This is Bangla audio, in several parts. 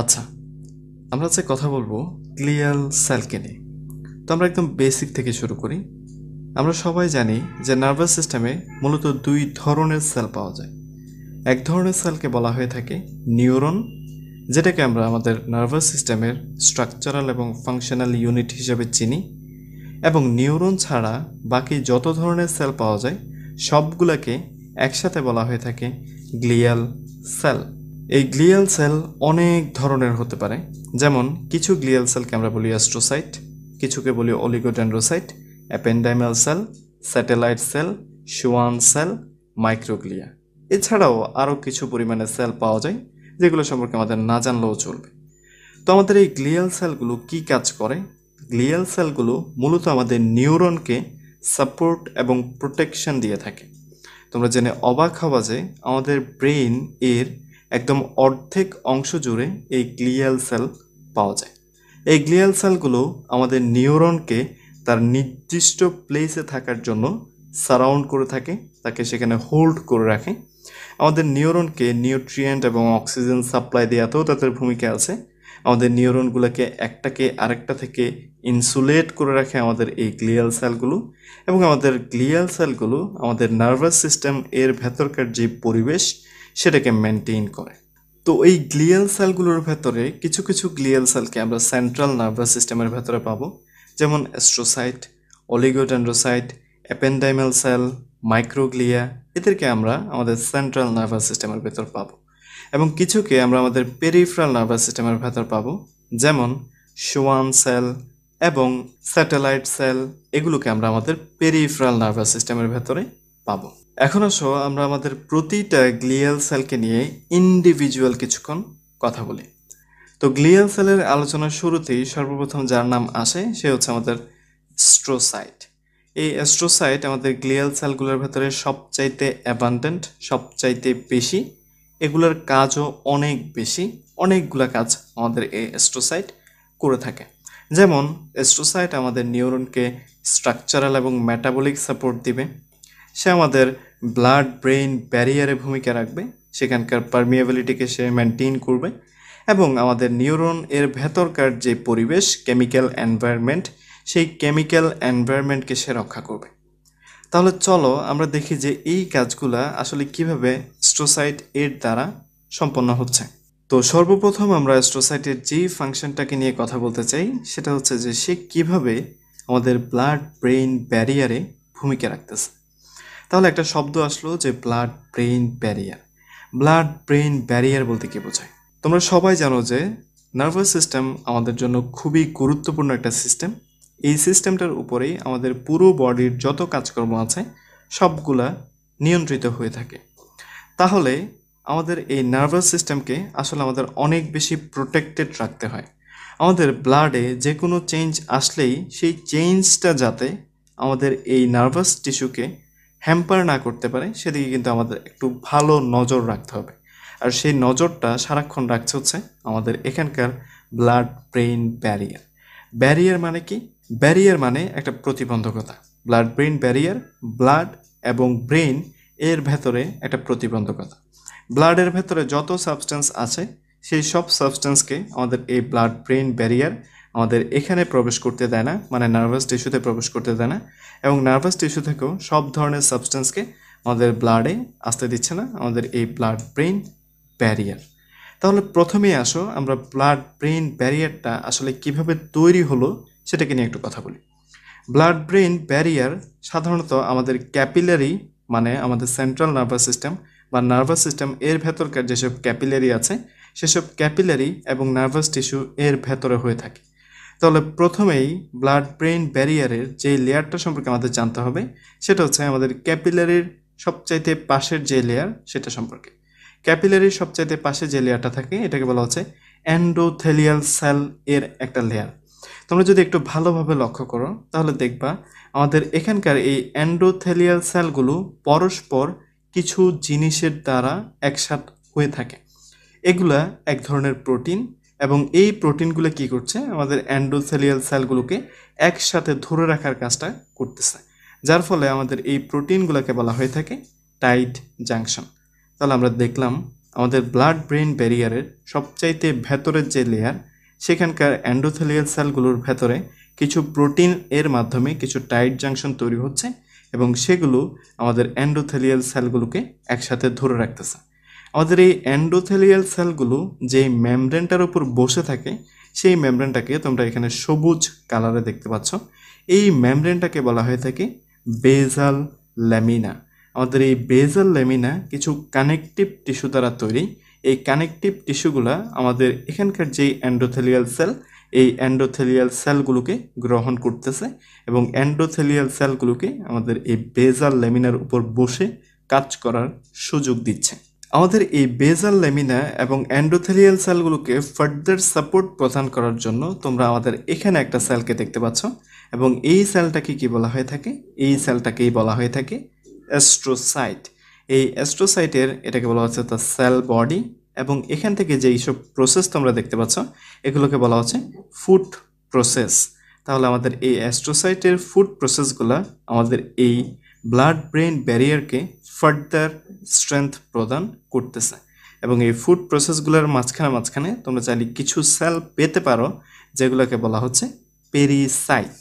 আচ্ছা আমরা আজকে কথা বলবো ক্লিয়াল সেলকে নিয়ে তো আমরা একদম বেসিক থেকে শুরু করি আমরা সবাই জানি যে নার্ভাস সিস্টেমে মূলত দুই ধরনের সেল পাওয়া যায় এক ধরনের সেলকে বলা হয়ে থাকে নিউরন যেটাকে আমরা আমাদের নার্ভাস সিস্টেমের স্ট্রাকচারাল এবং ফাংশনাল ইউনিট হিসেবে চিনি এবং নিউরন ছাড়া বাকি যত ধরনের সেল পাওয়া যায় সবগুলোকে একসাথে বলা হয়ে থাকে গ্লিয়াল সেল এই গ্লিয়াল সেল অনেক ধরনের হতে পারে যেমন কিছু গ্লিয়াল সেলকে আমরা বলি অ্যাস্ট্রোসাইট কিছুকে বলি oligodendrocyte ependymal cell satellite cell Schwann cell microglia এছাড়াও আরও কিছু পরিমাণে সেল পাওয়া যায় যেগুলো সম্পর্কে আমাদের না জানলেও চলবে তো আমাদের এই গ্লিয়াল সেলগুলো কি কাজ করে গ্লিয়াল সেলগুলো মূলত আমাদের নিউরনকে সাপোর্ট এবং প্রোটেকশন দিয়ে থাকে তোমরা জেনে অবাক হওয়া যে আমাদের ব্রেইন এর একদম অর্ধেক অংশ জুড়ে এই গ্লিয়াল সেল পাওয়া যায় এই গ্লিয়াল সেলগুলো আমাদের নিউরনকে তার নির্দিষ্ট প্লেসে থাকার জন্য সারাউন্ড করে থাকে তাকে সেখানে হোল্ড করে রাখে আমাদের নিউরনকে নিউট্রিয়েন্ট এবং অক্সিজেন সাপ্লাই দেওয়াতেও তাদের ভূমিকা আছে আমাদের নিউরনগুলোকে একটাকে আরেকটা থেকে ইনসুলেট করে রাখে আমাদের এই গ্লিয়াল সেলগুলো এবং আমাদের গ্লিয়াল সেলগুলো আমাদের নার্ভাস সিস্টেম এর ভেতরকার যে পরিবেশ সেটাকে মেনটেইন করে তো এই গ্লিয়াল সেলগুলোর ভেতরে কিছু কিছু গ্লিয়াল সেলকে আমরা সেন্ট্রাল নার্ভাস সিস্টেমের ভেতরে পাবো যেমন astrocyte oligodendrocyte ependymal cell microglia এদেরকে আমরা আমাদের সেন্ট্রাল নার্ভাস সিস্টেমের ভেতর পাবো এবং কিছুকে আমরা আমাদের পেরিফ্রাল নার্ভাস সিস্টেমের ভেতর পাবো যেমন সোয়ান সেল এবং স্যাটেলাইট সেল এগুলোকে আমরা আমাদের পেরিফ্রাল নার্ভাস সিস্টেমের ভেতরে পাবো এখন আসো আমরা আমাদের প্রতিটা গ্লিয়াল সেলকে নিয়ে ইন্ডিভিজুয়াল কিছুক্ষণ কথা বলি তো গ্লিয়াল সেলের আলোচনার শুরুতেই সর্বপ্রথম যার নাম আসে সে হচ্ছে আমাদের স্ট্রোসাইট এই অ্যাস্ট্রোসাইট আমাদের গ্লিয়াল সেলগুলোর ভেতরে সবচাইতে অ্যাবান্ডেন্ট সবচাইতে বেশি এগুলোর কাজও অনেক বেশি অনেকগুলো কাজ আমাদের এই অ্যাস্ট্রোসাইট করে থাকে যেমন অ্যাস্ট্রোসাইট আমাদের নিউরনকে স্ট্রাকচারাল এবং ম্যাটাবলিক সাপোর্ট দিবে সে আমাদের ব্লাড ব্রেইন ব্যারিয়ারে ভূমিকা রাখবে সেখানকার পারমিয়াবিলিটিকে সে মেনটেন করবে এবং আমাদের নিউরন এর ভেতরকার যে পরিবেশ কেমিক্যাল এনভায়রনমেন্ট সেই কেমিক্যাল এনভায়রনমেন্টকে সে রক্ষা করবে তাহলে চলো আমরা দেখি যে এই কাজগুলা আসলে কিভাবে স্ট্রোসাইট এর দ্বারা সম্পন্ন হচ্ছে তো সর্বপ্রথম আমরা স্ট্রোসাইটের যে ফাংশনটাকে নিয়ে কথা বলতে চাই সেটা হচ্ছে যে সে কিভাবে আমাদের ব্লাড ব্রেইন ব্যারিয়ারে ভূমিকা রাখতেছে তাহলে একটা শব্দ আসলো যে blood brain barrier blood brain barrier বলতে কি বোঝায় তোমরা সবাই জানো যে নার্ভাস সিস্টেম আমাদের জন্য খুবই গুরুত্বপূর্ণ একটা সিস্টেম এই সিস্টেমটার উপরেই আমাদের পুরো বডির যত কাজকর্ম আছে সবগুলা নিয়ন্ত্রিত হয়ে থাকে তাহলে আমাদের এই নার্ভাস সিস্টেমকে আসলে আমাদের অনেক বেশি প্রোটেক্টেড রাখতে হয় আমাদের ব্লাডে যে কোনো চেঞ্জ আসলেই সেই চেঞ্জটা যাতে আমাদের এই নার্ভাস টিস্যুকে হ্যাম্পার না করতে পারে সেদিকে কিন্তু আমাদের একটু ভালো নজর রাখতে হবে আর সেই নজরটা সারাক্ষণ রাখছে হচ্ছে আমাদের এখানকার ব্লাড ব্রেইন ব্যারিয়ার ব্যারিয়ার মানে কি ব্যারিয়ার মানে একটা প্রতিবন্ধকতা ব্লাড ব্রেইন ব্যারিয়ার ব্লাড এবং ব্রেইন এর ভেতরে একটা প্রতিবন্ধকতা ব্লাডের ভেতরে যত সাবস্টেন্স আছে সেই সব সাবস্টেন্সকে আমাদের এই ব্লাড ব্রেইন ব্যারিয়ার আমাদের এখানে প্রবেশ করতে দেয় না মানে নার্ভাস টিস্যুতে প্রবেশ করতে দেয় না এবং নার্ভাস টিস্যু থেকেও সব ধরনের সাবস্টেন্সকে আমাদের ব্লাডে আসতে দিচ্ছে না আমাদের এই ব্লাড ব্রেন ব্যারিয়ার তাহলে প্রথমেই আসো আমরা ব্লাড ব্রেন ব্যারিয়ারটা আসলে কিভাবে তৈরি হলো সেটাকে নিয়ে একটু কথা বলি ব্লাড ব্রেন ব্যারিয়ার সাধারণত আমাদের ক্যাপিলারি মানে আমাদের সেন্ট্রাল নার্ভাস সিস্টেম বা নার্ভাস সিস্টেম এর ভেতরকার যেসব ক্যাপিলারি আছে সেসব ক্যাপিলারি এবং নার্ভাস টিস্যু এর ভেতরে হয়ে থাকে তাহলে প্রথমেই ব্লাড ব্রেন ব্যারিয়ারের যে লেয়ারটা সম্পর্কে আমাদের জানতে হবে সেটা হচ্ছে আমাদের ক্যাপিলারির সবচাইতে পাশের যে লেয়ার সেটা সম্পর্কে ক্যাপিলারির সবচাইতে পাশে যে লেয়ারটা থাকে এটাকে বলা হচ্ছে অ্যান্ডোথেলিয়াল সেল এর একটা লেয়ার তোমরা যদি একটু ভালোভাবে লক্ষ্য করো তাহলে দেখবা আমাদের এখানকার এই অ্যান্ডোথেলিয়াল সেলগুলো পরস্পর কিছু জিনিসের দ্বারা একসাথ হয়ে থাকে এগুলা এক ধরনের প্রোটিন এবং এই প্রোটিনগুলো কি করছে আমাদের অ্যান্ডোথেলিয়াল সেলগুলোকে একসাথে ধরে রাখার কাজটা করতেছে যার ফলে আমাদের এই প্রোটিনগুলোকে বলা হয়ে থাকে টাইট জাংশন তাহলে আমরা দেখলাম আমাদের ব্লাড ব্রেন ব্যারিয়ারের সবচাইতে ভেতরের যে লেয়ার সেখানকার অ্যান্ডোথেলিয়াল সেলগুলোর ভেতরে কিছু প্রোটিন এর মাধ্যমে কিছু টাইট জাংশন তৈরি হচ্ছে এবং সেগুলো আমাদের অ্যান্ডোথেলিয়াল সেলগুলোকে একসাথে ধরে রাখতেছে আমাদের এই অ্যান্ডোথেলিয়াল সেলগুলো যে মেমব্রেনটার উপর বসে থাকে সেই মেমব্রেনটাকে তোমরা এখানে সবুজ কালারে দেখতে পাচ্ছ এই মেমব্রেনটাকে বলা হয়ে থাকে বেজাল ল্যামিনা আমাদের এই বেজাল ল্যামিনা কিছু কানেকটিভ টিস্যু দ্বারা তৈরি এই কানেকটিভ টিস্যুগুলা আমাদের এখানকার যেই অ্যান্ডোথেলিয়াল সেল এই অ্যান্ডোথেলিয়াল সেলগুলোকে গ্রহণ করতেছে এবং অ্যান্ডোথেলিয়াল সেলগুলোকে আমাদের এই বেজাল ল্যামিনার উপর বসে কাজ করার সুযোগ দিচ্ছে আমাদের এই বেজাল লেমিনা এবং অ্যান্ডোথেলিয়াল সেলগুলোকে ফার্দার সাপোর্ট প্রদান করার জন্য তোমরা আমাদের এখানে একটা সেলকে দেখতে পাচ্ছ এবং এই সেলটাকে কি বলা হয়ে থাকে এই সেলটাকেই বলা হয়ে থাকে অ্যাস্ট্রোসাইট এই অ্যাস্ট্রোসাইটের এটাকে বলা হচ্ছে তার সেল বডি এবং এখান থেকে যে এইসব প্রসেস তোমরা দেখতে পাচ্ছ এগুলোকে বলা হচ্ছে ফুড প্রসেস তাহলে আমাদের এই অ্যাস্ট্রোসাইটের ফুড প্রসেসগুলো আমাদের এই ব্লাড ব্রেন ব্যারিয়ারকে ফার্দার স্ট্রেংথ প্রদান করতেছে এবং এই ফুড প্রসেসগুলোর মাঝখানে মাঝখানে তোমরা চাইলে কিছু সেল পেতে পারো যেগুলোকে বলা হচ্ছে পেরিসাইট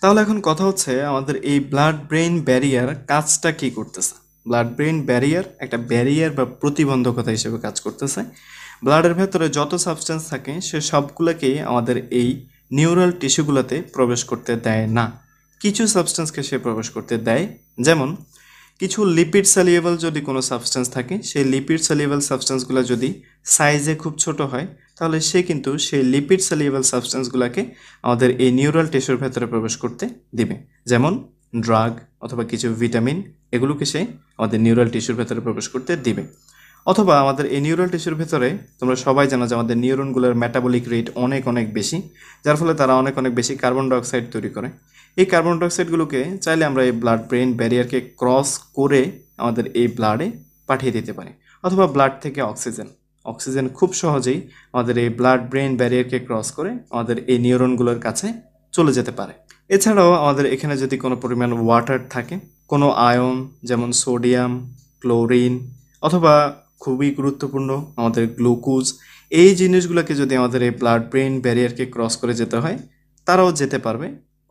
তাহলে এখন কথা হচ্ছে আমাদের এই ব্লাড ব্রেন ব্যারিয়ার কাজটা কি করতেছে ব্লাড ব্রেন ব্যারিয়ার একটা ব্যারিয়ার বা প্রতিবন্ধকতা হিসেবে কাজ করতেছে ব্লাডের ভেতরে যত সাবস্টেন্স থাকে সে সবগুলোকেই আমাদের এই নিউরাল টিস্যুগুলোতে প্রবেশ করতে দেয় না কিছু সাবস্টেন্সকে সে প্রবেশ করতে দেয় যেমন কিছু লিপিড সালিয়েবল যদি কোনো সাবস্টেন্স থাকে সেই লিপিড সালিয়েবল সাবস্টেন্সগুলো যদি সাইজে খুব ছোট হয় তাহলে সে কিন্তু সেই লিপিড সালিয়েবল সাবস্টেন্সগুলোকে আমাদের এই নিউরাল টিস্যুর ভেতরে প্রবেশ করতে দিবে যেমন ড্রাগ অথবা কিছু ভিটামিন এগুলোকে সে আমাদের নিউরাল টিস্যুর ভেতরে প্রবেশ করতে দিবে অথবা আমাদের এই নিউরাল টিস্যুর ভেতরে তোমরা সবাই জানো যে আমাদের নিউরনগুলোর মেটাবলিক রেট অনেক অনেক বেশি যার ফলে তারা অনেক অনেক বেশি কার্বন ডাইঅক্সাইড তৈরি করে এই কার্বন ডাইঅক্সাইডগুলোকে চাইলে আমরা এই ব্লাড ব্রেন ব্যারিয়ারকে ক্রস করে আমাদের এই ব্লাডে পাঠিয়ে দিতে পারি অথবা ব্লাড থেকে অক্সিজেন অক্সিজেন খুব সহজেই আমাদের এই ব্লাড ব্রেন ব্যারিয়ারকে ক্রস করে আমাদের এই নিউরনগুলোর কাছে চলে যেতে পারে এছাড়াও আমাদের এখানে যদি কোনো পরিমাণ ওয়াটার থাকে কোনো আয়ন যেমন সোডিয়াম ক্লোরিন অথবা খুবই গুরুত্বপূর্ণ আমাদের গ্লুকোজ এই জিনিসগুলোকে যদি আমাদের এই ব্লাড ব্রেন ব্যারিয়ারকে ক্রস করে যেতে হয় তারাও যেতে পারবে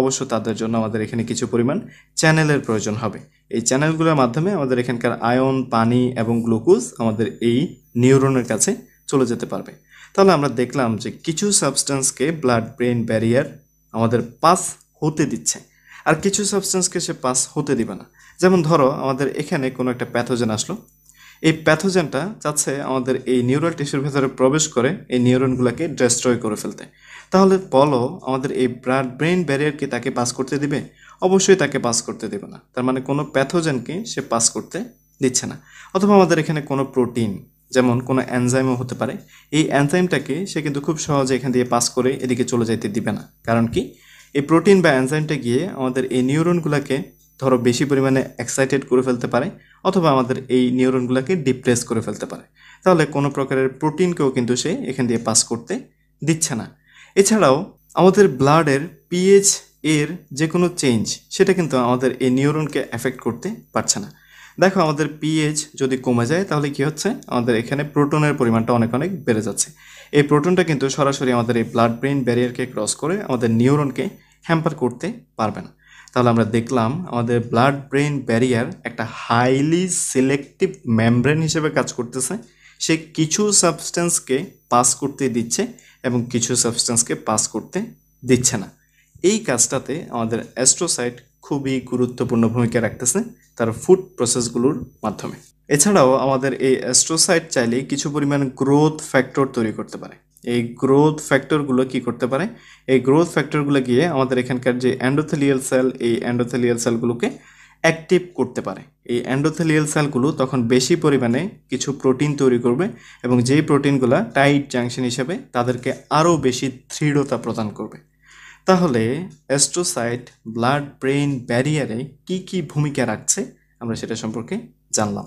অবশ্য তাদের জন্য আমাদের এখানে কিছু পরিমাণ চ্যানেলের প্রয়োজন হবে এই চ্যানেলগুলোর মাধ্যমে আমাদের এখানকার আয়ন পানি এবং গ্লুকোজ আমাদের এই নিউরনের কাছে চলে যেতে পারবে তাহলে আমরা দেখলাম যে কিছু সাবস্টেন্সকে ব্লাড ব্রেন ব্যারিয়ার আমাদের পাস হতে দিচ্ছে আর কিছু সাবস্টেন্সকে সে পাস হতে দিবে না যেমন ধরো আমাদের এখানে কোনো একটা প্যাথোজেন আসলো এই প্যাথোজেনটা চাচ্ছে আমাদের এই নিউরাল টিস্যুর ভেতরে প্রবেশ করে এই নিউরনগুলোকে ডেস্ট্রয় করে ফেলতে তাহলে বলো আমাদের এই ব্রাড ব্রেন ব্যারিয়ারকে তাকে পাস করতে দিবে অবশ্যই তাকে পাস করতে দেবে না তার মানে কোনো প্যাথোজেনকে সে পাস করতে দিচ্ছে না অথবা আমাদের এখানে কোনো প্রোটিন যেমন কোনো অ্যানজাইমও হতে পারে এই অ্যানজাইমটাকে সে কিন্তু খুব সহজে এখান দিয়ে পাস করে এদিকে চলে যাইতে দিবে না কারণ কি এই প্রোটিন বা অ্যানজাইমটা গিয়ে আমাদের এই নিউরনগুলোকে ধরো বেশি পরিমাণে এক্সাইটেড করে ফেলতে পারে অথবা আমাদের এই নিউরনগুলোকে ডিপ্রেস করে ফেলতে পারে তাহলে কোনো প্রকারের প্রোটিনকেও কিন্তু সে এখান দিয়ে পাস করতে দিচ্ছে না এছাড়াও আমাদের ব্লাডের পিএইচ এর যে কোনো চেঞ্জ সেটা কিন্তু আমাদের এই নিউরনকে এফেক্ট করতে পারছে না দেখো আমাদের পিএইচ যদি কমে যায় তাহলে কি হচ্ছে আমাদের এখানে প্রোটনের পরিমাণটা অনেক অনেক বেড়ে যাচ্ছে এই প্রোটনটা কিন্তু সরাসরি আমাদের এই ব্লাড ব্রেন ব্যারিয়ারকে ক্রস করে আমাদের নিউরনকে হ্যাম্পার করতে পারবে না তাহলে আমরা দেখলাম আমাদের ব্লাড ব্রেন ব্যারিয়ার একটা হাইলি সিলেক্টিভ মেমব্রেন হিসেবে কাজ করতেছে সে কিছু সাবস্টেন্সকে পাস করতে দিচ্ছে এবং কিছু সাবস্টেন্সকে পাস করতে দিচ্ছে না এই কাজটাতে আমাদের অ্যাস্ট্রোসাইট খুবই গুরুত্বপূর্ণ ভূমিকা রাখতেছে তার ফুড প্রসেসগুলোর মাধ্যমে এছাড়াও আমাদের এই অ্যাস্ট্রোসাইট চাইলে কিছু পরিমাণ গ্রোথ ফ্যাক্টর তৈরি করতে পারে এই গ্রোথ ফ্যাক্টরগুলো কি করতে পারে এই গ্রোথ ফ্যাক্টরগুলো গিয়ে আমাদের এখানকার যে অ্যান্ডোথেলিয়াল সেল এই অ্যান্ডোথেলিয়াল সেলগুলোকে অ্যাক্টিভ করতে পারে এই অ্যান্ডোথেলিয়াল সেলগুলো তখন বেশি পরিমাণে কিছু প্রোটিন তৈরি করবে এবং যেই প্রোটিনগুলো টাইট জাংশন হিসেবে তাদেরকে আরও বেশি দৃঢ়তা প্রদান করবে তাহলে অ্যাস্ট্রোসাইট ব্লাড ব্রেন ব্যারিয়ারে কি কি ভূমিকা রাখছে আমরা সেটা সম্পর্কে জানলাম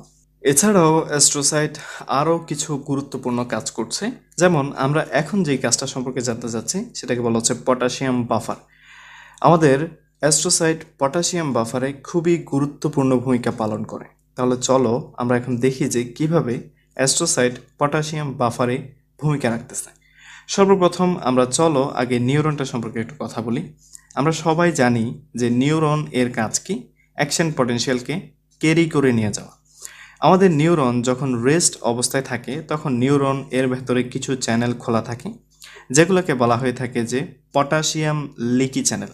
এছাড়াও অ্যাস্ট্রোসাইট আরও কিছু গুরুত্বপূর্ণ কাজ করছে যেমন আমরা এখন যেই কাজটা সম্পর্কে জানতে চাচ্ছি সেটাকে বলা হচ্ছে পটাশিয়াম বাফার আমাদের অ্যাস্ট্রোসাইট পটাশিয়াম বাফারে খুবই গুরুত্বপূর্ণ ভূমিকা পালন করে তাহলে চলো আমরা এখন দেখি যে কিভাবে অ্যাস্ট্রোসাইট পটাশিয়াম বাফারে ভূমিকা রাখতেছে সর্বপ্রথম আমরা চলো আগে নিউরনটা সম্পর্কে একটু কথা বলি আমরা সবাই জানি যে নিউরন এর কাজ কি অ্যাকশন পটেনশিয়ালকে ক্যারি করে নিয়ে যাওয়া আমাদের নিউরন যখন রেস্ট অবস্থায় থাকে তখন নিউরন এর ভেতরে কিছু চ্যানেল খোলা থাকে যেগুলোকে বলা হয়ে থাকে যে পটাশিয়াম লিকি চ্যানেল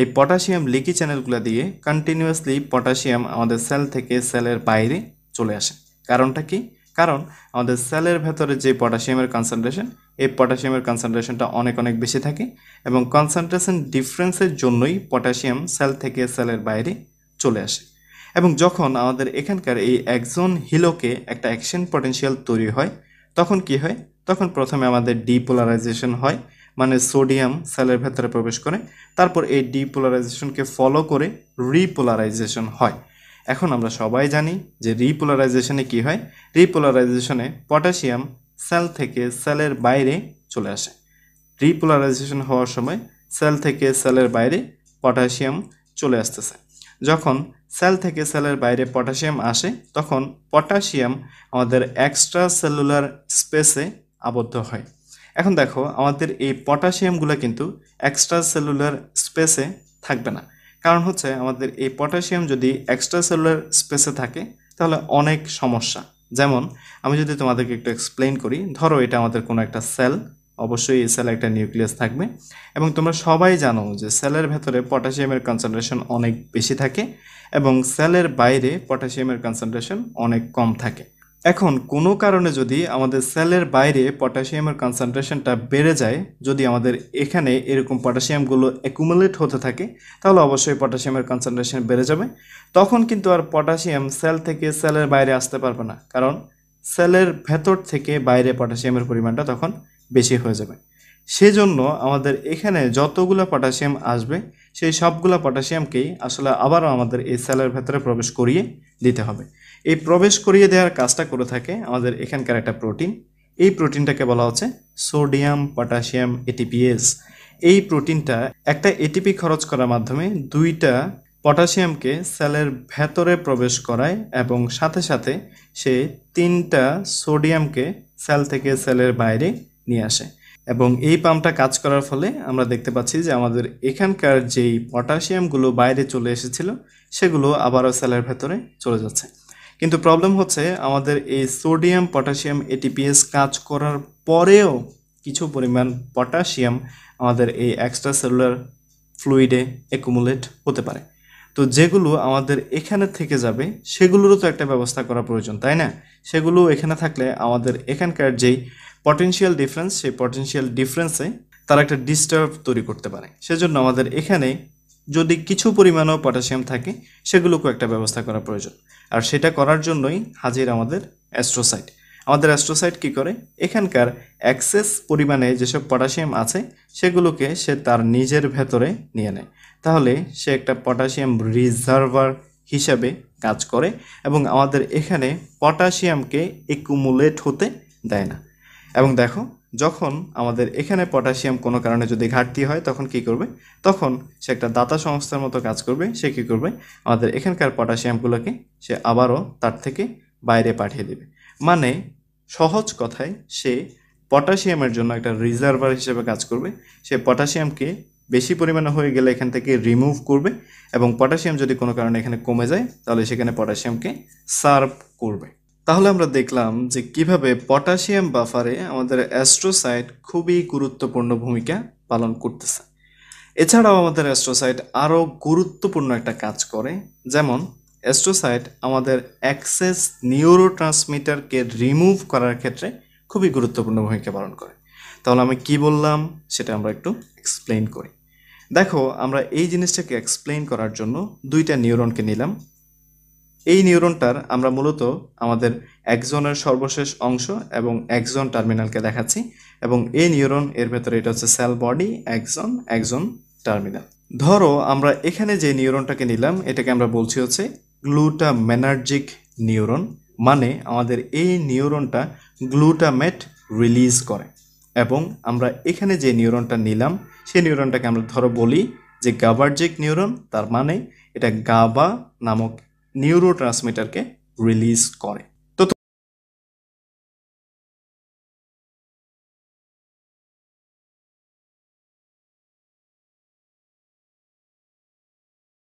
এই পটাশিয়াম লিকি চ্যানেলগুলো দিয়ে কন্টিনিউয়াসলি পটাশিয়াম আমাদের সেল থেকে সেলের বাইরে চলে আসে কারণটা কি কারণ আমাদের সেলের ভেতরে যে পটাশিয়ামের কনসেন্ট্রেশন এই পটাশিয়ামের কনসেন্ট্রেশনটা অনেক অনেক বেশি থাকে এবং কনসেন্ট্রেশন ডিফারেন্সের জন্যই পটাশিয়াম সেল থেকে সেলের বাইরে চলে আসে এবং যখন আমাদের এখানকার এই একজন হিলোকে একটা অ্যাকশন পটেনশিয়াল তৈরি হয় তখন কি হয় তখন প্রথমে আমাদের ডিপোলারাইজেশন হয় মানে সোডিয়াম সেলের ভেতরে প্রবেশ করে তারপর এই ডিপোলারাইজেশনকে ফলো করে রিপোলারাইজেশন হয় এখন আমরা সবাই জানি যে রিপোলারাইজেশনে কি হয় রিপোলারাইজেশনে পটাশিয়াম সেল থেকে সেলের বাইরে চলে আসে রিপোলারাইজেশন হওয়ার সময় সেল থেকে সেলের বাইরে পটাশিয়াম চলে আসতেছে যখন সেল থেকে সেলের বাইরে পটাশিয়াম আসে তখন পটাশিয়াম আমাদের এক্সট্রা সেলুলার স্পেসে আবদ্ধ হয় এখন দেখো আমাদের এই পটাশিয়ামগুলো কিন্তু এক্সট্রা সেলুলার স্পেসে থাকবে না কারণ হচ্ছে আমাদের এই পটাশিয়াম যদি এক্সট্রা সেলুলার স্পেসে থাকে তাহলে অনেক সমস্যা যেমন আমি যদি তোমাদেরকে একটু এক্সপ্লেন করি ধরো এটা আমাদের কোনো একটা সেল অবশ্যই এই সেলে একটা নিউক্লিয়াস থাকবে এবং তোমরা সবাই জানো যে সেলের ভেতরে পটাশিয়ামের কনসেন্ট্রেশন অনেক বেশি থাকে এবং সেলের বাইরে পটাশিয়ামের কনসেন্ট্রেশন অনেক কম থাকে এখন কোনো কারণে যদি আমাদের সেলের বাইরে পটাশিয়ামের কনসেন্ট্রেশনটা বেড়ে যায় যদি আমাদের এখানে এরকম পটাশিয়ামগুলো অ্যাকুমুলেট হতে থাকে তাহলে অবশ্যই পটাশিয়ামের কনসেন্ট্রেশন বেড়ে যাবে তখন কিন্তু আর পটাশিয়াম সেল থেকে সেলের বাইরে আসতে পারবে না কারণ সেলের ভেতর থেকে বাইরে পটাশিয়ামের পরিমাণটা তখন বেশি হয়ে যাবে সেজন্য আমাদের এখানে যতগুলো পটাশিয়াম আসবে সেই সবগুলো পটাশিয়ামকেই আসলে আবারও আমাদের এই সেলের ভেতরে প্রবেশ করিয়ে দিতে হবে এই প্রবেশ করিয়ে দেওয়ার কাজটা করে থাকে আমাদের এখানকার একটা প্রোটিন এই প্রোটিনটাকে বলা হচ্ছে সোডিয়াম পটাশিয়াম এটিপিএস এই প্রোটিনটা একটা এটিপি খরচ করার মাধ্যমে দুইটা পটাশিয়ামকে সেলের ভেতরে প্রবেশ করায় এবং সাথে সাথে সে তিনটা সোডিয়ামকে সেল থেকে সেলের বাইরে নিয়ে আসে এবং এই পাম্পটা কাজ করার ফলে আমরা দেখতে পাচ্ছি যে আমাদের এখানকার যেই পটাশিয়ামগুলো বাইরে চলে এসেছিল সেগুলো আবারও সেলের ভেতরে চলে যাচ্ছে কিন্তু প্রবলেম হচ্ছে আমাদের এই সোডিয়াম পটাশিয়াম এটিপিএস কাজ করার পরেও কিছু পরিমাণ পটাশিয়াম আমাদের এই এক্সট্রা সেলুলার ফ্লুইডে অ্যাকুমুলেট হতে পারে তো যেগুলো আমাদের এখানে থেকে যাবে সেগুলোরও তো একটা ব্যবস্থা করা প্রয়োজন তাই না সেগুলো এখানে থাকলে আমাদের এখানকার যেই পটেনশিয়াল ডিফারেন্স সেই পটেনশিয়াল ডিফারেন্সে তারা একটা ডিস্টার্ব তৈরি করতে পারে সেজন্য আমাদের এখানে যদি কিছু পরিমাণও পটাশিয়াম থাকে সেগুলোকেও একটা ব্যবস্থা করা প্রয়োজন আর সেটা করার জন্যই হাজির আমাদের অ্যাস্ট্রোসাইট আমাদের অ্যাস্ট্রোসাইট কি করে এখানকার অ্যাক্সেস পরিমাণে যেসব পটাশিয়াম আছে সেগুলোকে সে তার নিজের ভেতরে নিয়ে নেয় তাহলে সে একটা পটাশিয়াম রিজার্ভার হিসাবে কাজ করে এবং আমাদের এখানে পটাশিয়ামকে একুমুলেট হতে দেয় না এবং দেখো যখন আমাদের এখানে পটাশিয়াম কোনো কারণে যদি ঘাটতি হয় তখন কি করবে তখন সে একটা দাতা সংস্থার মতো কাজ করবে সে কি করবে আমাদের এখানকার পটাশিয়ামগুলোকে সে আবারও তার থেকে বাইরে পাঠিয়ে দেবে মানে সহজ কথায় সে পটাশিয়ামের জন্য একটা রিজার্ভার হিসেবে কাজ করবে সে পটাশিয়ামকে বেশি পরিমাণে হয়ে গেলে এখান থেকে রিমুভ করবে এবং পটাশিয়াম যদি কোনো কারণে এখানে কমে যায় তাহলে সেখানে পটাশিয়ামকে সার্ভ করবে তাহলে আমরা দেখলাম যে কিভাবে পটাশিয়াম বাফারে আমাদের অ্যাস্ট্রোসাইট খুবই গুরুত্বপূর্ণ ভূমিকা পালন করতেছে এছাড়াও আমাদের অ্যাস্ট্রোসাইট আরও গুরুত্বপূর্ণ একটা কাজ করে যেমন অ্যাস্ট্রোসাইট আমাদের অ্যাক্সেস নিউরো ট্রান্সমিটারকে রিমুভ করার ক্ষেত্রে খুবই গুরুত্বপূর্ণ ভূমিকা পালন করে তাহলে আমি কি বললাম সেটা আমরা একটু এক্সপ্লেন করি দেখো আমরা এই জিনিসটাকে এক্সপ্লেন করার জন্য দুইটা নিউরনকে নিলাম এই নিউরনটার আমরা মূলত আমাদের একজনের সর্বশেষ অংশ এবং একজন টার্মিনালকে দেখাচ্ছি এবং এই নিউরন এর ভেতরে এটা হচ্ছে সেল বডি একজন একজন টার্মিনাল ধরো আমরা এখানে যে নিউরনটাকে নিলাম এটাকে আমরা বলছি হচ্ছে ম্যানার্জিক নিউরন মানে আমাদের এই নিউরনটা গ্লুটামেট রিলিজ করে এবং আমরা এখানে যে নিউরনটা নিলাম সেই নিউরনটাকে আমরা ধরো বলি যে গাবার্জিক নিউরন তার মানে এটা গাবা নামক নিউরোট্রান্সমিটারকে রিলিজ করে